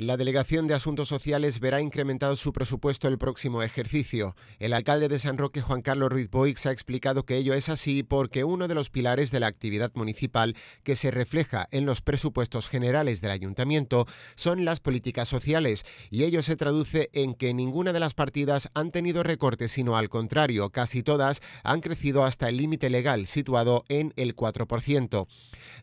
La Delegación de Asuntos Sociales verá incrementado su presupuesto el próximo ejercicio. El alcalde de San Roque, Juan Carlos Ruiz Boix, ha explicado que ello es así porque uno de los pilares de la actividad municipal que se refleja en los presupuestos generales del ayuntamiento son las políticas sociales y ello se traduce en que ninguna de las partidas han tenido recortes, sino al contrario, casi todas han crecido hasta el límite legal situado en el 4%.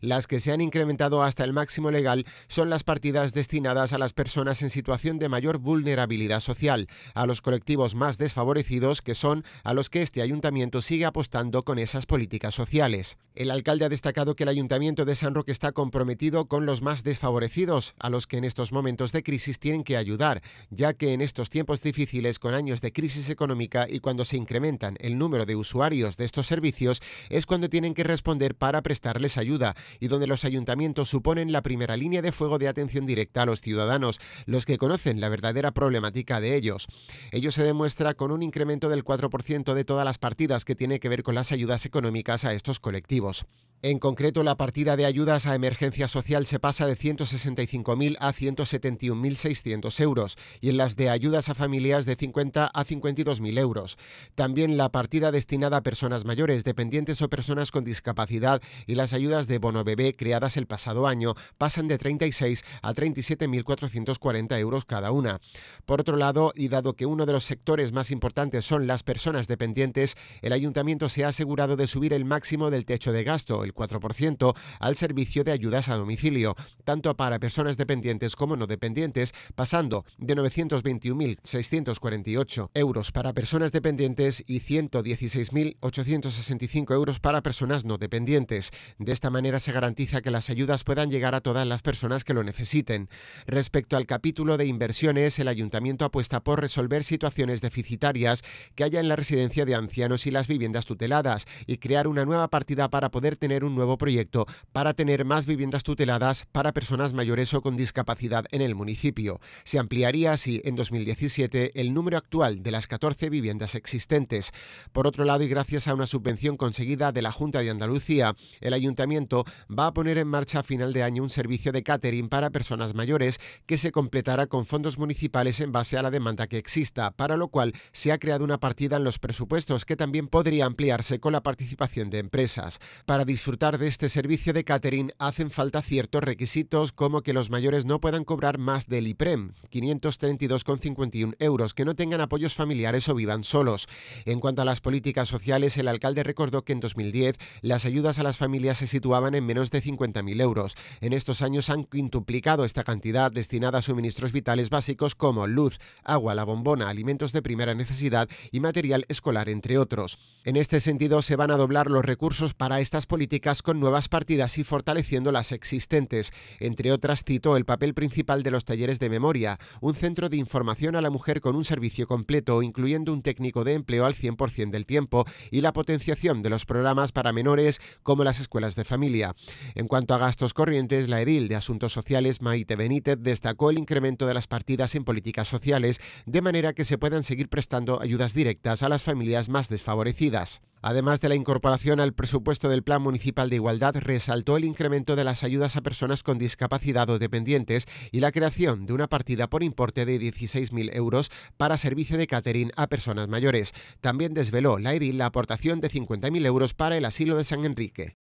Las que se han incrementado hasta el máximo legal son las partidas destinadas a la las personas en situación de mayor vulnerabilidad social, a los colectivos más desfavorecidos que son a los que este ayuntamiento sigue apostando con esas políticas sociales. El alcalde ha destacado que el ayuntamiento de San Roque está comprometido con los más desfavorecidos, a los que en estos momentos de crisis tienen que ayudar, ya que en estos tiempos difíciles con años de crisis económica y cuando se incrementan el número de usuarios de estos servicios es cuando tienen que responder para prestarles ayuda y donde los ayuntamientos suponen la primera línea de fuego de atención directa a los ciudadanos los que conocen la verdadera problemática de ellos. Ello se demuestra con un incremento del 4% de todas las partidas que tiene que ver con las ayudas económicas a estos colectivos. En concreto, la partida de ayudas a emergencia social se pasa de 165.000 a 171.600 euros y en las de ayudas a familias de 50 a 52.000 euros. También la partida destinada a personas mayores, dependientes o personas con discapacidad y las ayudas de bono bebé creadas el pasado año pasan de 36 a 37.440 euros cada una. Por otro lado, y dado que uno de los sectores más importantes son las personas dependientes, el ayuntamiento se ha asegurado de subir el máximo del techo de gasto, 4% al servicio de ayudas a domicilio, tanto para personas dependientes como no dependientes, pasando de 921.648 euros para personas dependientes y 116.865 euros para personas no dependientes. De esta manera se garantiza que las ayudas puedan llegar a todas las personas que lo necesiten. Respecto al capítulo de inversiones, el ayuntamiento apuesta por resolver situaciones deficitarias que haya en la residencia de ancianos y las viviendas tuteladas y crear una nueva partida para poder tener un nuevo proyecto para tener más viviendas tuteladas para personas mayores o con discapacidad en el municipio. Se ampliaría así en 2017 el número actual de las 14 viviendas existentes. Por otro lado, y gracias a una subvención conseguida de la Junta de Andalucía, el ayuntamiento va a poner en marcha a final de año un servicio de catering para personas mayores que se completará con fondos municipales en base a la demanda que exista, para lo cual se ha creado una partida en los presupuestos que también podría ampliarse con la participación de empresas. Para disfrutar disfrutar de este servicio de catering hacen falta ciertos requisitos como que los mayores no puedan cobrar más del IPREM, e 532,51 euros, que no tengan apoyos familiares o vivan solos. En cuanto a las políticas sociales, el alcalde recordó que en 2010 las ayudas a las familias se situaban en menos de 50.000 euros. En estos años han quintuplicado esta cantidad destinada a suministros vitales básicos como luz, agua, la bombona, alimentos de primera necesidad y material escolar, entre otros. En este sentido, se van a doblar los recursos para estas políticas con nuevas partidas y fortaleciendo las existentes. Entre otras, citó el papel principal de los talleres de memoria, un centro de información a la mujer con un servicio completo, incluyendo un técnico de empleo al 100% del tiempo, y la potenciación de los programas para menores como las escuelas de familia. En cuanto a gastos corrientes, la edil de Asuntos Sociales, Maite Benítez, destacó el incremento de las partidas en políticas sociales, de manera que se puedan seguir prestando ayudas directas a las familias más desfavorecidas. Además de la incorporación al presupuesto del Plan Municipal de Igualdad, resaltó el incremento de las ayudas a personas con discapacidad o dependientes y la creación de una partida por importe de 16.000 euros para servicio de catering a personas mayores. También desveló la la aportación de 50.000 euros para el asilo de San Enrique.